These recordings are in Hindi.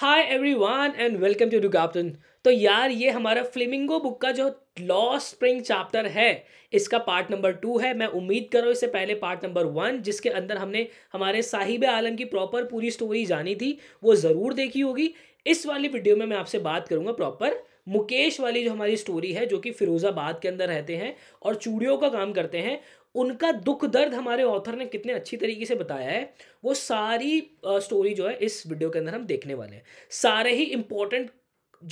hi everyone and welcome to डुगाप्तन तो यार ये हमारा फ्लेमिंगो बुक का जो लॉ स्प्रिंग चैप्टर है इसका पार्ट नंबर टू है मैं उम्मीद हूँ इससे पहले पार्ट नंबर वन जिसके अंदर हमने हमारे साहिब आलम की प्रॉपर पूरी स्टोरी जानी थी वो ज़रूर देखी होगी इस वाली वीडियो में मैं आपसे बात करूँगा प्रॉपर मुकेश वाली जो हमारी स्टोरी है जो कि फिरोज़ाबाद के अंदर रहते हैं और चूड़ियों का काम करते हैं उनका दुख दर्द हमारे ऑथर ने कितने अच्छी तरीके से बताया है वो सारी स्टोरी जो है इस वीडियो के अंदर हम देखने वाले हैं सारे ही इंपॉर्टेंट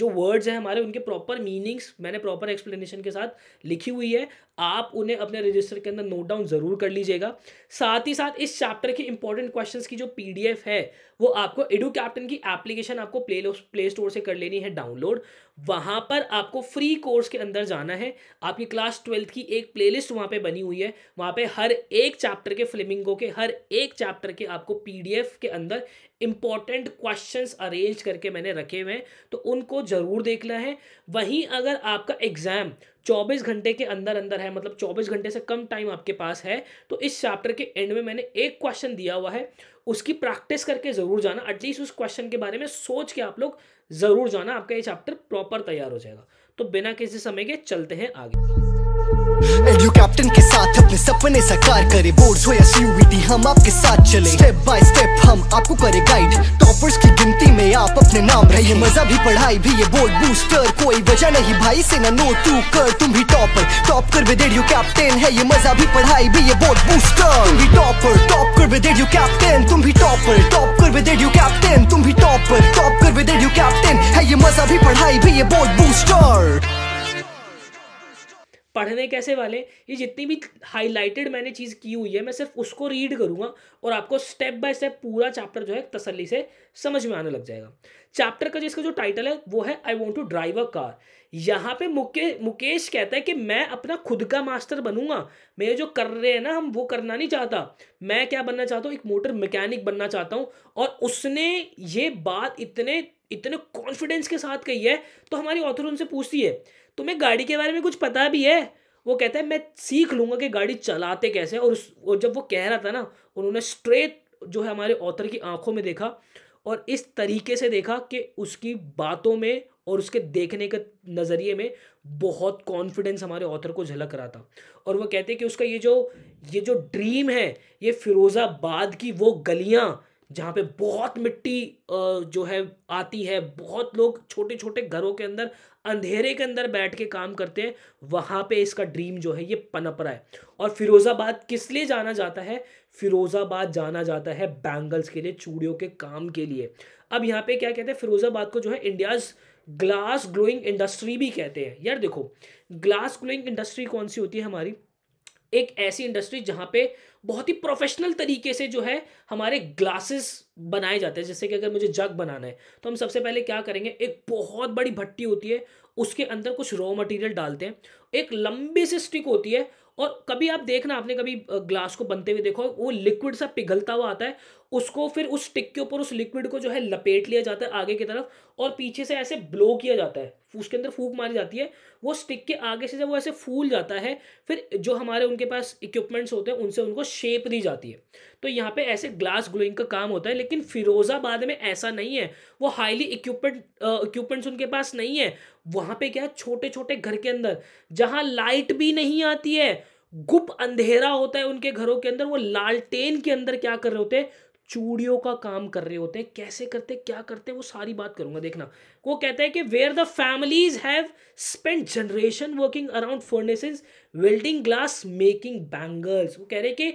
जो वर्ड्स हैं हमारे उनके प्रॉपर मीनिंग्स मैंने प्रॉपर एक्सप्लेनेशन के साथ लिखी हुई है आप उन्हें अपने रजिस्टर के अंदर नोट डाउन ज़रूर कर लीजिएगा साथ ही साथ इस चैप्टर के इंपॉर्टेंट क्वेश्चंस की जो पीडीएफ है वो आपको एडू कैप्टन की एप्लीकेशन आपको प्ले प्ले स्टोर से कर लेनी है डाउनलोड वहाँ पर आपको फ्री कोर्स के अंदर जाना है आपकी क्लास ट्वेल्थ की एक प्लेलिस्ट वहाँ पे बनी हुई है वहाँ पे हर एक चैप्टर के फ्लेमिंगो के हर एक चैप्टर के आपको पीडीएफ के अंदर इंपॉर्टेंट क्वेश्चंस अरेंज करके मैंने रखे हुए हैं तो उनको ज़रूर देखना है वहीं अगर आपका एग्ज़ाम 24 घंटे के अंदर अंदर है मतलब 24 घंटे से कम टाइम आपके पास है तो इस चैप्टर के एंड में मैंने एक क्वेश्चन दिया हुआ है उसकी प्रैक्टिस करके ज़रूर जाना एटलीस्ट उस क्वेश्चन के बारे में सोच के आप लोग ज़रूर जाना आपका ये चैप्टर प्रॉपर तैयार हो जाएगा तो बिना किसी समय के चलते हैं आगे एडियो कैप्टन के साथ अपने सपने साकार करे बोर्ड हो या सीयूवीटी हम आपके साथ चले स्टेप बाय स्टेप हम आपको करे गाइड टॉपर्स की गिनती में आप अपने नाम रहे मजा भी पढ़ाई भी ये बोर्ड बूस्टर कोई वजह नहीं भाई से ना नो तू कर तुम भी टॉपर टॉप कर विद एडियो कैप्टन है ये मजा भी पढ़ाई भी ये बोर्ड बूस्टर तुम भी टॉपर टॉप कर विद एडियो कैप्टन तुम भी टॉपर टॉप कर विद एडियो कैप्टन तुम भी टॉपर टॉप कर विद एडियो कैप्टन है ये मजा भी पढ़ाई भी ये बोर्ड बूस्टर पढ़ने कैसे वाले ये जितनी भी हाईलाइटेड मैंने चीज़ की हुई है मैं सिर्फ उसको रीड करूँगा और आपको स्टेप बाय स्टेप पूरा चैप्टर जो है तसली से समझ में आने लग जाएगा चैप्टर का जिसका जो टाइटल है वो है I want to drive a car यहाँ पे मुके मुकेश कहता है कि मैं अपना खुद का मास्टर बनूंगा मेरे जो कर रहे हैं ना हम वो करना नहीं चाहता मैं क्या बनना चाहता हूँ एक मोटर मैकेनिक बनना चाहता हूँ और उसने ये बात इतने इतने कॉन्फिडेंस के साथ कही है तो हमारी ऑथर उनसे पूछती है तुम्हें गाड़ी के बारे में कुछ पता भी है वो कहता है मैं सीख लूँगा कि गाड़ी चलाते कैसे और उस और जब वो कह रहा था ना उन्होंने स्ट्रेट जो है हमारे ऑथर की आंखों में देखा और इस तरीके से देखा कि उसकी बातों में और उसके देखने के नज़रिए में बहुत कॉन्फिडेंस हमारे ऑथर को झलक रहा था और वो कहते हैं कि उसका ये जो ये जो ड्रीम है ये फिरोज़ाबाद की वो गलियाँ जहाँ पे बहुत मिट्टी जो है आती है बहुत लोग छोटे छोटे घरों के अंदर अंधेरे के अंदर बैठ के काम करते हैं वहाँ पे इसका ड्रीम जो है ये पनप रहा है और फिरोज़ाबाद किस लिए जाना जाता है फिरोज़ाबाद जाना जाता है बैंगल्स के लिए चूड़ियों के काम के लिए अब यहाँ पे क्या कहते हैं फिरोज़ाबाद को जो है इंडियाज़ ग्लास ग्लोइंग इंडस्ट्री भी कहते हैं यार देखो ग्लास ग्लोइंग इंडस्ट्री कौन सी होती है हमारी एक ऐसी इंडस्ट्री जहाँ पे बहुत ही प्रोफेशनल तरीके से जो है हमारे ग्लासेस बनाए जाते हैं जैसे कि अगर मुझे जग बनाना है तो हम सबसे पहले क्या करेंगे एक बहुत बड़ी भट्टी होती है उसके अंदर कुछ रॉ मटेरियल डालते हैं एक लंबी सी स्टिक होती है और कभी आप देखना आपने कभी ग्लास को बनते हुए देखो वो लिक्विड सा पिघलता हुआ आता है उसको फिर उस स्टिक के ऊपर उस लिक्विड को जो है लपेट लिया जाता है आगे की तरफ और पीछे से ऐसे ब्लो किया जाता है उसके अंदर फूक मारी जाती है वो स्टिक के आगे से जब वो ऐसे फूल जाता है फिर जो हमारे उनके पास इक्विपमेंट्स होते हैं उनसे उनको शेप दी जाती है तो यहाँ पे ऐसे ग्लास ग्लोइंग का काम होता है लेकिन फिरोजाबाद में ऐसा नहीं है वो हाईली इक्विपमेंट इक्विपमेंट्स उनके पास नहीं है वहाँ पे क्या छोटे छोटे घर के अंदर जहाँ लाइट भी नहीं आती है गुप अंधेरा होता है उनके घरों के अंदर वो लालटेन के अंदर क्या कर रहे होते हैं चूड़ियों का काम कर रहे होते हैं कैसे करते क्या करते हैं वो सारी बात करूंगा देखना वो कहता है कि where the families have spent generation working around furnaces welding glass making bangles वो कह रहे हैं कि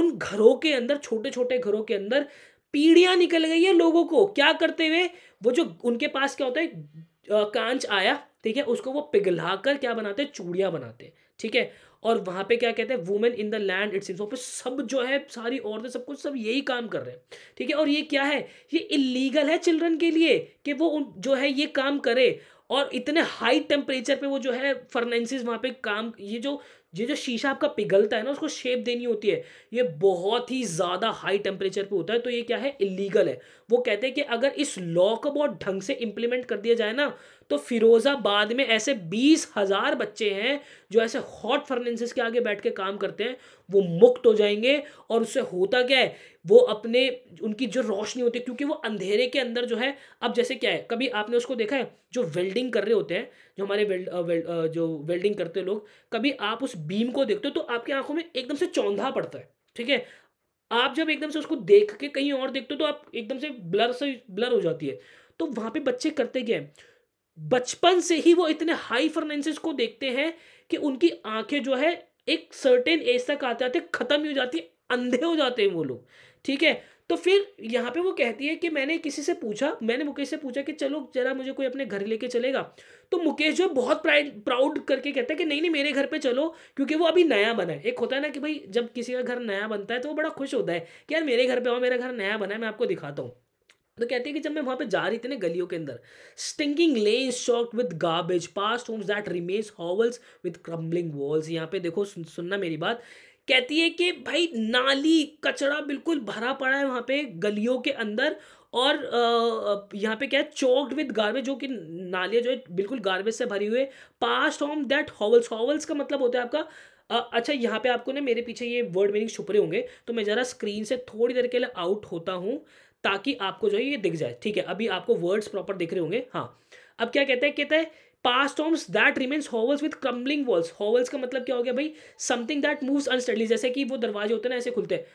उन घरों के अंदर छोटे छोटे घरों के अंदर पीढ़ियां निकल गई है लोगों को क्या करते हुए वो जो उनके पास क्या होता है कांच आया ठीक है उसको वो पिघला कर क्या बनाते हैं बनाते हैं ठीक है और वहाँ पे क्या कहते हैं women in the land it's वहाँ पे सब जो है सारी औरतें सब कुछ सब यही काम कर रहे हैं ठीक है और ये क्या है ये इलीगल है चिल्ड्रन के लिए कि वो जो है ये काम करे और इतने हाई टेम्परेचर पे वो जो है फर्नेंसिस वहाँ पे काम ये जो ये जो शीशा आपका पिघलता है ना उसको शेप देनी होती है ये बहुत ही ज़्यादा हाई टेम्परेचर पे होता है तो ये क्या है इलीगल है वो कहते हैं कि अगर इस लॉ को बहुत ढंग से इम्प्लीमेंट कर दिया जाए ना तो फिरोज़ाबाद में ऐसे बीस हज़ार बच्चे हैं जो ऐसे हॉट फर्नेसिस के आगे बैठ के काम करते हैं वो मुक्त हो जाएंगे और उससे होता क्या है वो अपने उनकी जो रोशनी होती है क्योंकि वो अंधेरे के अंदर जो है अब जैसे क्या है कभी आपने उसको देखा है जो वेल्डिंग कर रहे होते हैं जो हमारे वेल्ड, वेल्ड जो वेल्डिंग करते लोग कभी आप उस बीम को देखते हो तो आपकी आंखों में एकदम से चौंधा पड़ता है ठीक है आप जब एकदम से उसको देख के कहीं और देखते हो तो आप एकदम से ब्लर से ब्लर हो जाती है तो वहाँ पे बच्चे करते क्या है बचपन से ही वो इतने हाई फ्रेगनेंसेस को देखते हैं कि उनकी आंखें जो है एक सर्टेन एज तक आते आते खत्म ही हो जाती है अंधे हो जाते हैं वो लोग ठीक है तो फिर यहाँ पे वो कहती है कि मैंने किसी से पूछा मैंने मुकेश से पूछा कि चलो जरा मुझे कोई अपने घर लेके चलेगा तो मुकेश जो बहुत प्राउड करके कहता है कि नहीं नहीं मेरे घर पे चलो क्योंकि वो अभी नया बना है एक होता है ना कि भाई जब किसी का घर नया बनता है तो वो बड़ा खुश होता है कि यार मेरे घर पे आओ मेरा घर नया बना है मैं आपको दिखाता हूँ तो कहते हैं कि जब मैं वहां पे जा रही थी ना गलियों के अंदर stinking lane shocked with garbage past homes that remains hovels with crumbling walls यहाँ पे देखो सुन, सुनना मेरी बात कहती है कि भाई नाली कचरा बिल्कुल भरा पड़ा है वहाँ पे गलियों के अंदर और यहाँ पे क्या है चौकड विद गार्बेज जो कि नालियाँ जो है बिल्कुल गार्बेज से भरी हुए past home that hovels hovels का मतलब होता है आपका आ, अच्छा यहाँ पे आपको ना मेरे पीछे ये वर्ड मीनिंग छुप रहे होंगे तो मैं ज़रा स्क्रीन से थोड़ी देर के लिए आउट होता हूँ ताकि आपको जो है ये दिख जाए ठीक है अभी आपको वर्ड्स प्रॉपर दिख रहे होंगे हाँ अब क्या कहते हैं कहते हैं past homes that remains hovels with crumbling walls hovels का मतलब क्या हो गया भाई समथिंग दैट मूव्स अनस्टडली जैसे कि वो दरवाजे होते हैं ना ऐसे खुलते हैं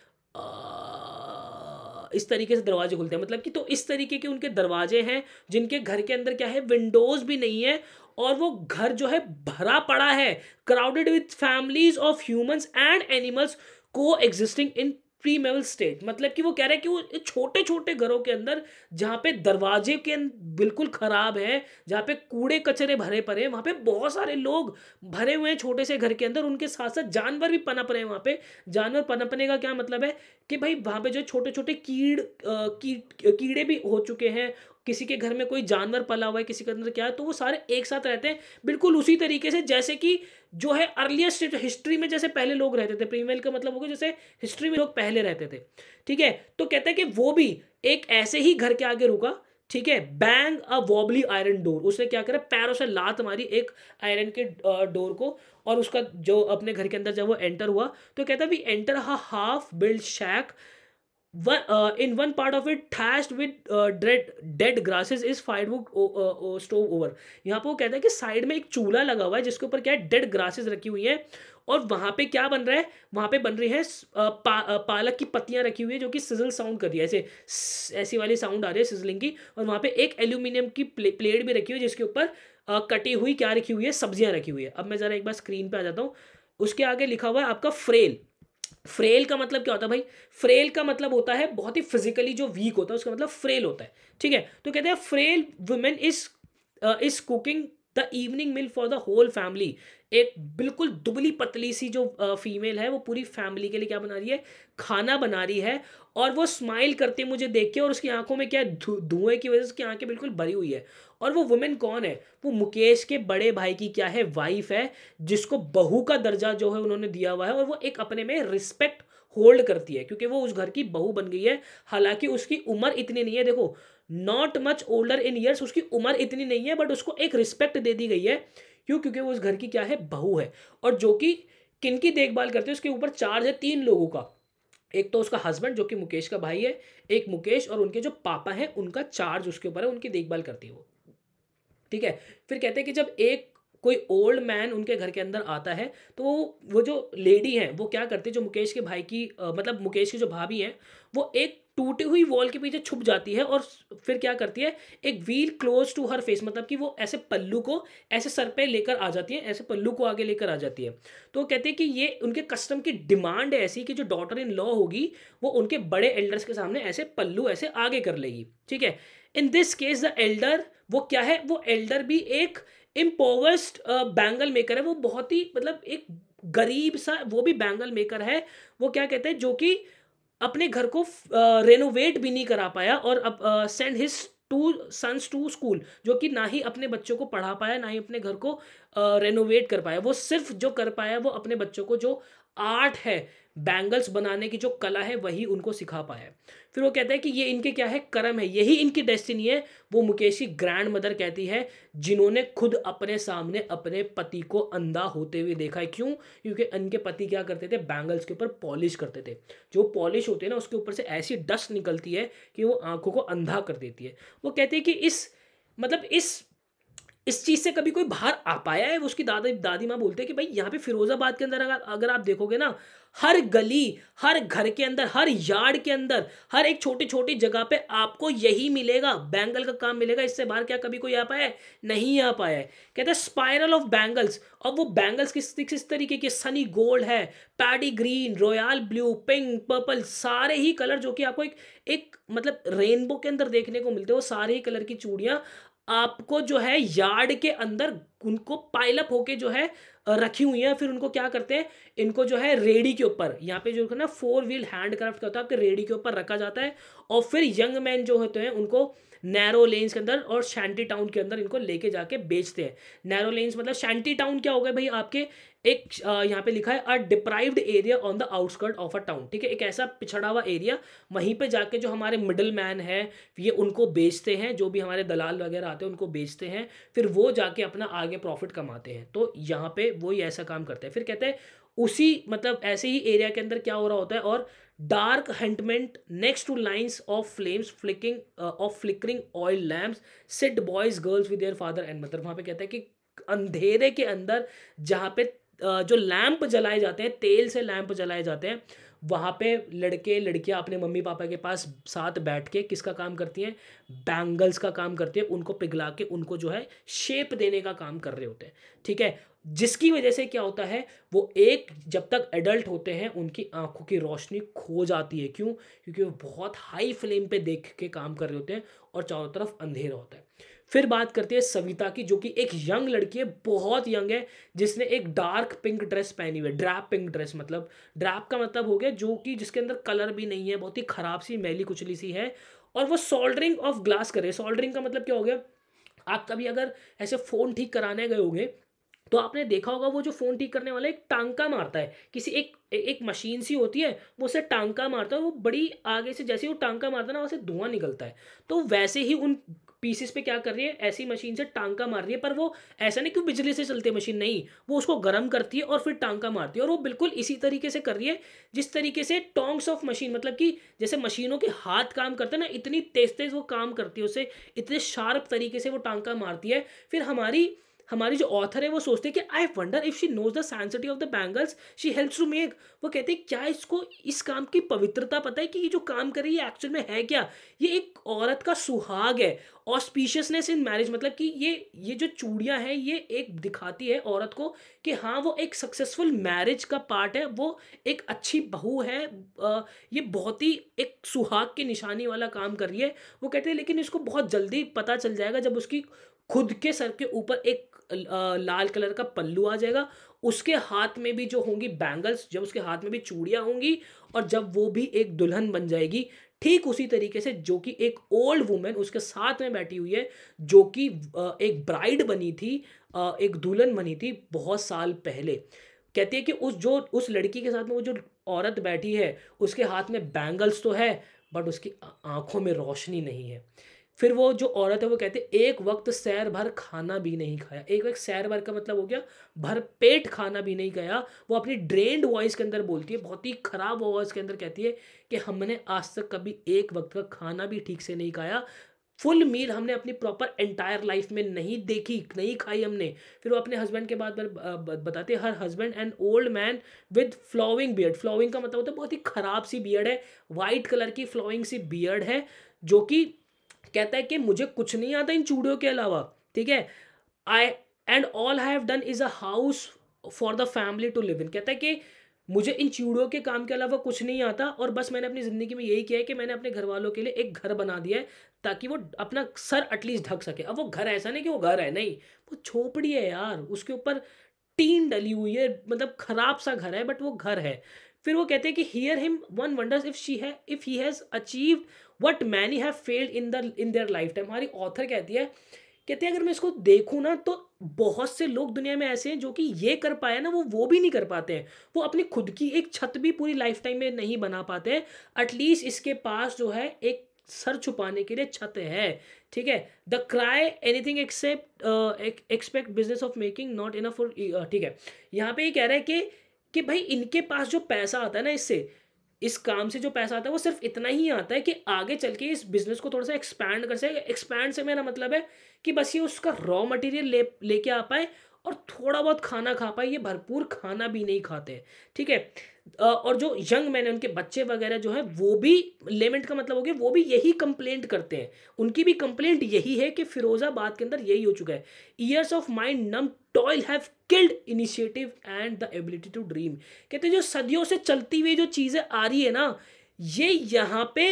इस तरीके से दरवाजे खुलते हैं मतलब कि तो इस तरीके के उनके दरवाजे हैं जिनके घर के अंदर क्या है विंडोज भी नहीं है और वो घर जो है भरा पड़ा है crowded with families of humans and animals coexisting in primeval stage मतलब कि वो कह रहे हैं कि वो छोटे छोटे घरों के अंदर जहाँ पे दरवाजे के अं-, बिल्कुल ख़राब हैं जहाँ पे कूड़े कचरे भरे पड़े हैं वहाँ पे बहुत सारे लोग भरे हुए हैं छोटे से घर के अंदर उनके साथ साथ जानवर भी पनप रहे हैं वहाँ पे जानवर पनपने का क्या मतलब है कि भाई वहाँ पे जो छोटे छोटे कीड़ कीड़ कीड़े भी हो चुके हैं किसी के घर में कोई जानवर पला हुआ है किसी के अंदर क्या है तो वो सारे एक साथ रहते हैं बिल्कुल उसी तरीके से जैसे कि जो है अर्लीस्ट हिस्ट्री में जैसे पहले लोग रहते थे प्रीमेल का मतलब हो गया जैसे हिस्ट्री में लोग पहले रहते थे ठीक है तो कहते हैं कि वो भी एक ऐसे ही घर के आगे रुका ठीक है bang a wobbly iron door उसने क्या करा पैरों से लात मारी एक आयरन के डोर को और उसका जो अपने घर के अंदर जब वो एंटर हुआ तो कहता we enter half build shack in one part of it of it dead dead grasses is firewood stove over यहाँ पे वो कहता है कि साइड में एक चूल्हा लगा हुआ है जिसके ऊपर क्या है डेड ग्रासेस रखी हुई है और वहाँ पे क्या बन रहा है वहाँ पे बन रही है पा, पालक की पत्तियाँ रखी हुई है जो कि सिजल साउंड कर रही है ऐसे ऐसी वाली साउंड आ रही है सिजलिंग की और वहाँ पे एक एल्यूमिनियम की प्ले, प्लेट भी रखी हुई है जिसके ऊपर कटी हुई क्या रखी हुई है सब्जियाँ रखी हुई है अब मैं ज़रा एक बार स्क्रीन पर आ जाता हूँ उसके आगे लिखा हुआ है आपका फ्रेल फ्रेल का मतलब क्या होता है भाई फ्रेल का मतलब होता है बहुत ही फिजिकली जो वीक होता है उसका मतलब फ्रेल होता है ठीक है तो कहते हैं frail women is is cooking the evening meal for the whole family एक बिल्कुल दुबली पतली सी जो फीमेल है वो पूरी फैमिली के लिए क्या बना रही है खाना बना रही है और वो स्माइल करते मुझे देख के और उसकी आंखों में क्या धुएं की वजह से उसकी आंखें बिल्कुल भरी हुई है और वो वुमेन कौन है वो मुकेश के बड़े भाई की क्या है वाइफ है जिसको बहू का दर्जा जो है उन्होंने दिया हुआ है और वो एक अपने में रिस्पेक्ट होल्ड करती है क्योंकि वो उस घर की बहू बन गई है हालांकि उसकी उम्र इतनी नहीं है देखो not much older in years उसकी उम्र इतनी नहीं है बट उसको एक रिस्पेक्ट दे दी गई है क्यों क्योंकि वो उस घर की क्या है बहू है और जो कि किन की देखभाल करती है उसके ऊपर चार्ज है तीन लोगों का एक तो उसका हस्बैंड जो कि मुकेश का भाई है एक मुकेश और उनके जो पापा हैं उनका चार्ज उसके ऊपर है उनकी देखभाल करती है वो ठीक है फिर कहते हैं कि जब एक कोई ओल्ड मैन उनके घर के अंदर आता है तो वो जो लेडी है वो क्या करती है जो मुकेश के भाई की मतलब मुकेश की जो भाभी हैं वो एक टूटी हुई वॉल के पीछे छुप जाती है और फिर क्या करती है एक wheel close to her face मतलब कि वो ऐसे पल्लू को ऐसे सर पे लेकर आ जाती है ऐसे पल्लू को आगे लेकर आ जाती है तो वो कहते हैं कि ये उनके कस्टम की डिमांड है ऐसी कि जो डॉटर इन लॉ होगी वो उनके बड़े एल्डर्स के सामने ऐसे पल्लू ऐसे आगे कर लेगी ठीक है in this case the elder वो क्या है वो एल्डर भी एक इम्पोवर्स्ड बैंगल मेकर है वो बहुत ही मतलब एक गरीब सा वो भी बैंगल मेकर है वो क्या कहते हैं जो कि अपने घर को रेनोवेट uh, भी नहीं करा पाया और अब send his two sons to school जो कि ना ही अपने बच्चों को पढ़ा पाया ना ही अपने घर को रेनोवेट uh, कर पाया वो सिर्फ जो कर पाया वो अपने बच्चों को जो आर्ट है बैंगल्स बनाने की जो कला है वही उनको सिखा पाया फिर वो कहता है कि ये इनके क्या है कर्म है यही इनकी डेस्टिनी है वो मुकेशी ग्रैंड मदर कहती है जिन्होंने खुद अपने सामने अपने पति को अंधा होते हुए देखा है क्यों क्योंकि इनके पति क्या करते थे बैंगल्स के ऊपर पॉलिश करते थे जो पॉलिश होते हैं ना उसके ऊपर से ऐसी डस्ट निकलती है कि वो आंखों को अंधा कर देती है वो कहते हैं कि इस मतलब इस इस चीज़ से कभी कोई बाहर आ पाया है वो उसकी दादा दादी माँ बोलते हैं कि भाई यहाँ पे फिरोजाबाद के अंदर अगर अगर आप देखोगे ना हर गली हर घर के अंदर हर यार्ड के अंदर हर एक छोटी छोटी जगह पे आपको यही मिलेगा बैंगल का काम मिलेगा इससे बाहर क्या कभी कोई आ पाया है नहीं आ पाया है कहते हैं स्पायरल ऑफ बैंगल्स और वो बैंगल्स किस किस तरीके के सनी गोल्ड है paddy green royal blue pink purple सारे ही कलर जो कि आपको एक एक मतलब रेनबो के अंदर देखने को मिलते हैं वो सारे ही कलर की चूड़ियाँ आपको जो है यार्ड के अंदर उनको पाइलअप होके जो है रखी हुई है फिर उनको क्या करते हैं इनको जो है रेडी के ऊपर यहाँ पे जो है ना फोर व्हील हैंडक्राफ्ट का होता है आपके रेडी के ऊपर रखा जाता है और फिर यंग मैन जो होते हैं उनको नैरो लेन्स के अंदर और शैंटी टाउन के अंदर इनको लेके जाके बेचते हैं नैरो लेन्स मतलब शैंटी टाउन क्या हो गया भाई आपके एक यहाँ पे लिखा है a deprived area on the outskirt of a town ठीक है एक ऐसा पिछड़ा हुआ एरिया वहीं पे जाके जो हमारे मिडल मैन है ये उनको बेचते हैं जो भी हमारे दलाल वगैरह आते हैं उनको बेचते हैं फिर वो जाके अपना आगे प्रॉफिट कमाते हैं तो यहाँ पे वो ही ऐसा काम करते हैं फिर कहते हैं उसी मतलब ऐसे ही एरिया के अंदर क्या हो रहा होता है और dark hutment next to line of flames flicking of flickering oil lamps sit boys girls with your father and mother वहाँ पे कहते हैं कि अंधेरे के अंदर जहाँ पे uh, जो लैम्प जलाए जाते हैं तेल से लैम्प जलाए जाते हैं वहाँ पे लड़के लड़कियाँ अपने मम्मी पापा के पास साथ बैठ के किसका काम करती हैं बैंगल्स का काम करती हैं उनको पिघला के उनको जो है शेप देने का काम कर रहे होते हैं ठीक है जिसकी वजह से क्या होता है वो एक जब तक एडल्ट होते हैं उनकी आंखों की रोशनी खो जाती है क्यों क्योंकि वो बहुत हाई फ्लेम पे देख के काम कर रहे होते हैं और चारों तरफ अंधेरा होता है फिर बात करते हैं सविता की जो कि एक यंग लड़की है बहुत यंग है जिसने एक डार्क पिंक ड्रेस पहनी हुई है ड्रैप पिंक ड्रेस मतलब ड्रैप का मतलब हो गया जो कि जिसके अंदर कलर भी नहीं है बहुत ही खराब सी मैली कुचली सी है और वो सोल्डरिंग ऑफ ग्लास करे सोल्डरिंग का मतलब क्या हो गया आप कभी अगर ऐसे फ़ोन ठीक कराने गए होंगे तो आपने देखा होगा वो जो फ़ोन ठीक करने वाला एक टांका मारता है किसी एक एक मशीन सी होती है वो उसे टांका मारता है वो बड़ी आगे से जैसे वो टांका मारता है ना वैसे धुआं निकलता है तो वैसे ही उन पीसेस पे क्या कर रही है ऐसी मशीन से टांका मार रही है पर वो ऐसा नहीं कि बिजली से चलती मशीन नहीं वो उसको गर्म करती है और फिर टांका मारती है और वो बिल्कुल इसी तरीके से कर रही है जिस तरीके से टोंग्स ऑफ मशीन मतलब कि जैसे मशीनों के हाथ काम करते हैं ना इतनी तेज तेज वो काम करती है उसे इतने शार्प तरीके से वो टांका मारती है फिर हमारी हमारी जो ऑथर है वो सोचते हैं कि I wonder if she knows the sanctity of the bangles she helps to make वो कहते हैं क्या इसको इस काम की पवित्रता पता है कि ये जो काम कर रही है एक्चुअल में है क्या ये एक औरत का सुहाग है ऑस्पीशियसनेस इन मैरिज मतलब कि ये ये जो चूड़ियाँ हैं ये एक दिखाती है औरत को कि हाँ वो एक सक्सेसफुल मैरिज का पार्ट है वो एक अच्छी बहू है ये बहुत ही एक सुहाग की निशानी वाला काम कर रही है वो कहते हैं लेकिन इसको बहुत जल्दी पता चल जाएगा जब उसकी खुद के सर के ऊपर एक लाल कलर का पल्लू आ जाएगा उसके हाथ में भी जो होंगी बैंगल्स जब उसके हाथ में भी चूड़ियाँ होंगी और जब वो भी एक दुल्हन बन जाएगी ठीक उसी तरीके से जो कि एक ओल्ड वुमेन उसके साथ में बैठी हुई है जो कि एक ब्राइड बनी थी एक दुल्हन बनी थी बहुत साल पहले कहती है कि उस जो उस लड़की के साथ में वो जो औरत बैठी है उसके हाथ में बैंगल्स तो है बट उसकी आंखों में रोशनी नहीं है फिर वो जो औरत है वो कहते एक वक्त सैर भर खाना भी नहीं खाया एक वक्त सैर भर का मतलब हो गया भर पेट खाना भी नहीं खाया वो अपनी ड्रेंड वॉइस के अंदर बोलती है बहुत ही ख़राब वॉइस के अंदर कहती है कि हमने आज तक कभी एक वक्त का खाना भी ठीक से नहीं खाया फुल मील हमने अपनी प्रॉपर एंटायर लाइफ में नहीं देखी नहीं खाई हमने फिर वो अपने हस्बैंड के बाद बताते her husband and old man with flowing beard flowing का मतलब होता है बहुत ही ख़राब सी बियर्ड है वाइट कलर की फ्लोइंग सी बियर्ड है जो कि कहता है कि मुझे कुछ नहीं आता इन चूड़ियों के अलावा ठीक है I and all have done is a house for the family to live in कहता है कि मुझे इन चूड़ियों के काम के अलावा कुछ नहीं आता और बस मैंने अपनी ज़िंदगी में यही किया है कि मैंने अपने घर वालों के लिए एक घर बना दिया है ताकि वो अपना सर एटलीस्ट ढक सके अब वो घर ऐसा नहीं कि वो घर है नहीं वो झोपड़ी है यार उसके ऊपर टीन डली हुई है मतलब ख़राब सा घर है बट वो घर है फिर वो कहते हैं कि hear him one wonders if she है if he has achieved what many have failed in the in their lifetime हमारी ऑथर कहती है कहते हैं अगर मैं इसको देखूँ ना तो बहुत से लोग दुनिया में ऐसे हैं जो कि ये कर पाए ना वो वो भी नहीं कर पाते हैं वो अपनी खुद की एक छत भी पूरी लाइफ टाइम में नहीं बना पाते हैं एटलीस्ट इसके पास जो है एक सर छुपाने के लिए छत है ठीक है the cry anything except expect business of making not enough for ठीक है यहाँ पे ये कह रहा है कि कि भाई इनके पास जो पैसा आता है ना इससे इस काम से जो पैसा आता है वो सिर्फ इतना ही आता है कि आगे चल के इस बिज़नेस को थोड़ा सा एक्सपैंड कर सके एक्सपैंड से मेरा मतलब है कि बस ये उसका रॉ मटेरियल ले लेके आ पाए और थोड़ा बहुत खाना खा पाए ये भरपूर खाना भी नहीं खाते ठीक है और जो यंग मैन है उनके बच्चे वगैरह जो है वो भी लेमेंट का मतलब हो गया वो भी यही कंप्लेंट करते हैं उनकी भी कंप्लेंट यही है कि फिरोजाबाद के अंदर यही हो चुका है years of mind numb toil have killed initiative and the ability to dream कहते हैं जो सदियों से चलती हुई जो चीज़ें आ रही है ना ये यहाँ पे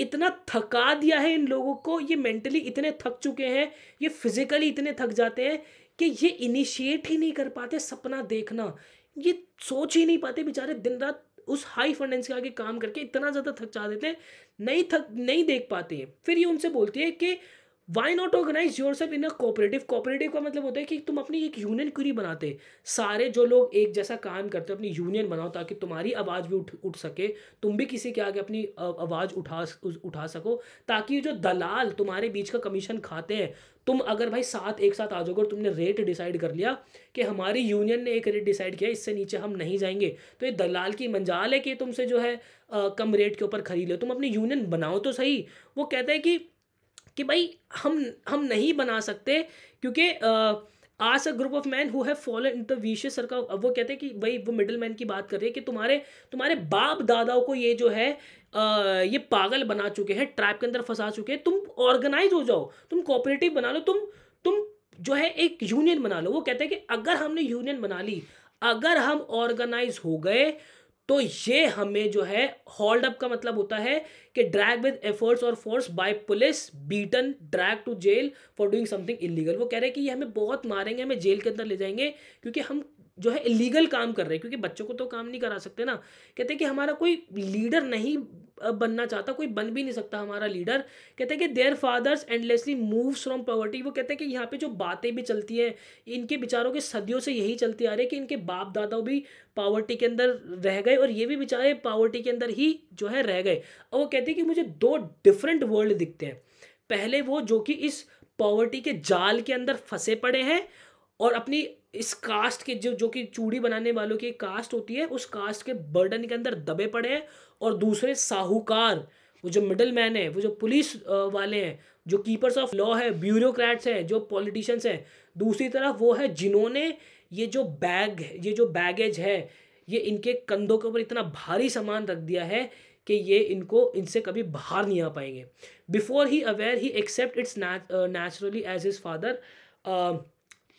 इतना थका दिया है इन लोगों को ये मेंटली इतने थक चुके हैं ये फिजिकली इतने थक जाते हैं कि ये इनिशिएट ही नहीं कर पाते सपना देखना ये सोच ही नहीं पाते बेचारे दिन रात उस हाई फंडेंस के आगे काम करके इतना ज़्यादा थक जा देते हैं नहीं थक नहीं देख पाते हैं फिर ये उनसे बोलती है कि why not organise yourself in a cooperative cooperative का मतलब होता है कि तुम अपनी एक यूनियन क्यों नहीं बनाते सारे जो लोग एक जैसा काम करते अपनी यूनियन बनाओ ताकि तुम्हारी आवाज़ भी उठ उठ सके तुम भी किसी के आगे अपनी आवाज़ उठा उठा सको ताकि जो दलाल तुम्हारे बीच का कमीशन खाते हैं तुम अगर भाई साथ एक साथ आ जाओगे और तुमने रेट डिसाइड कर लिया कि हमारी यूनियन ने एक रेट डिसाइड किया इससे नीचे हम नहीं जाएंगे तो ये दलाल की मंजाल है कि तुमसे जो है आ, कम रेट के ऊपर खरीद लो तुम अपनी यूनियन बनाओ तो सही वो कहता है कि कि भाई हम हम नहीं बना सकते क्योंकि आज a group of man who have fallen in the vicious circle वो कहते हैं कि भाई वो मिडिल मैन की बात कर रही है कि तुम्हारे तुम्हारे बाप दादाओं को ये जो है ये पागल बना चुके हैं ट्रैप के अंदर फंसा चुके हैं तुम ऑर्गेनाइज हो जाओ तुम कोऑपरेटिव बना लो तुम तुम जो है एक यूनियन बना लो वो कहते हैं कि अगर हमने यूनियन बना ली अगर हम ऑर्गेनाइज हो गए तो ये हमें जो है हॉल्ड अप का मतलब होता है कि ड्रैग विद एफर्ट्स और force by police beaten drag to jail for doing something illegal वो कह रहे हैं कि ये हमें बहुत मारेंगे हमें जेल के अंदर ले जाएंगे क्योंकि हम जो है इलीगल काम कर रहे हैं क्योंकि बच्चों को तो काम नहीं करा सकते ना कहते हैं कि हमारा कोई लीडर नहीं बनना चाहता कोई बन भी नहीं सकता हमारा लीडर कहते हैं कि their fathers endlessly moves from poverty वो कहते हैं कि यहाँ पे जो बातें भी चलती हैं इनके बेचारों के सदियों से यही चलती आ रही है कि इनके बाप दादा भी पावर्टी के अंदर रह गए और ये भी बेचारे पावर्टी के अंदर ही जो है रह गए और वो कहते हैं कि मुझे दो डिफरेंट वर्ल्ड दिखते हैं पहले वो जो कि इस पॉवर्टी के जाल के अंदर फंसे पड़े हैं और अपनी इस कास्ट के जो जो कि चूड़ी बनाने वालों की कास्ट होती है उस कास्ट के बर्डन के अंदर दबे पड़े हैं और दूसरे साहूकार वो जो मिडल मैन है वो जो पुलिस वाले हैं जो कीपर्स ऑफ लॉ है ब्यूरोक्रेट्स हैं जो पॉलिटिशियंस हैं दूसरी तरफ वो है जिन्होंने ये जो बैग ये जो बैगेज है ये इनके कंधों के ऊपर इतना भारी सामान रख दिया है कि ये इनको इनसे कभी बाहर नहीं आ पाएंगे before he aware he accept it's naturally as his father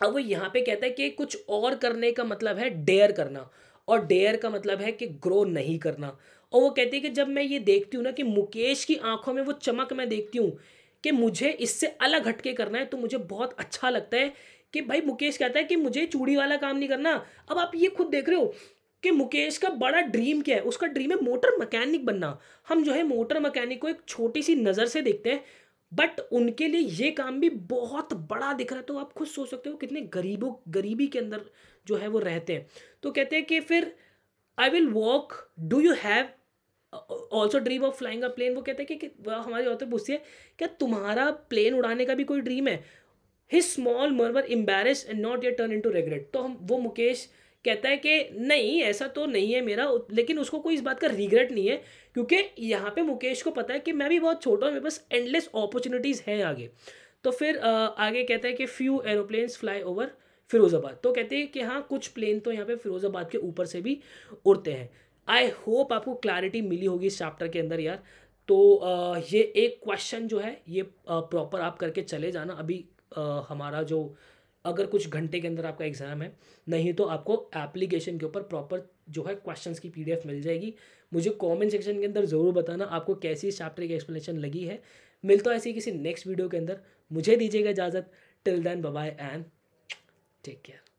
अब वो यहाँ पे कहता है कि कुछ और करने का मतलब है डेयर करना और डेयर का मतलब है कि ग्रो नहीं करना और वो कहती है कि जब मैं ये देखती हूँ ना कि मुकेश की आंखों में वो चमक मैं देखती हूँ कि मुझे इससे अलग हटके करना है तो मुझे बहुत अच्छा लगता है कि भाई मुकेश कहता है कि मुझे चूड़ी वाला काम नहीं करना अब आप ये खुद देख रहे हो कि मुकेश का बड़ा ड्रीम क्या है उसका ड्रीम है मोटर मकैनिक बनना हम जो है मोटर मकैनिक को एक छोटी सी नज़र से देखते हैं बट उनके लिए ये काम भी बहुत बड़ा दिख रहा है तो आप खुद सोच सकते हो कितने गरीबों गरीबी के अंदर जो है वो रहते हैं तो कहते हैं कि फिर I will walk do you have also dream of flying a plane वो कहते हैं कि, वह हमारे और पूछती है क्या तुम्हारा प्लेन उड़ाने का भी कोई ड्रीम है his small murmur embarrass and not yet turn into regret तो हम वो मुकेश कहता है कि नहीं ऐसा तो नहीं है मेरा लेकिन उसको कोई इस बात का रिग्रेट नहीं है क्योंकि यहाँ पे मुकेश को पता है कि मैं भी बहुत छोटा हूँ मेरे पास एंडलेस अपॉर्चुनिटीज़ हैं आगे तो फिर आगे कहता है कि few aeroplanes fly over Firozabad तो कहते हैं कि हाँ कुछ प्लेन तो यहाँ पे फिरोज़ाबाद के ऊपर से भी उड़ते हैं आई होप आपको क्लैरिटी मिली होगी इस चैप्टर के अंदर यार तो ये एक क्वेश्चन जो है ये प्रॉपर आप करके चले जाना अभी हमारा जो अगर कुछ घंटे के अंदर आपका एग्ज़ाम है नहीं तो आपको एप्लीकेशन के ऊपर प्रॉपर जो है क्वेश्चंस की पीडीएफ मिल जाएगी मुझे कमेंट सेक्शन के अंदर ज़रूर बताना आपको कैसी इस चैप्टर की एक्सप्लेनेशन लगी है मिलता ऐसी किसी नेक्स्ट वीडियो के अंदर मुझे दीजिएगा इजाज़त till then bye and take care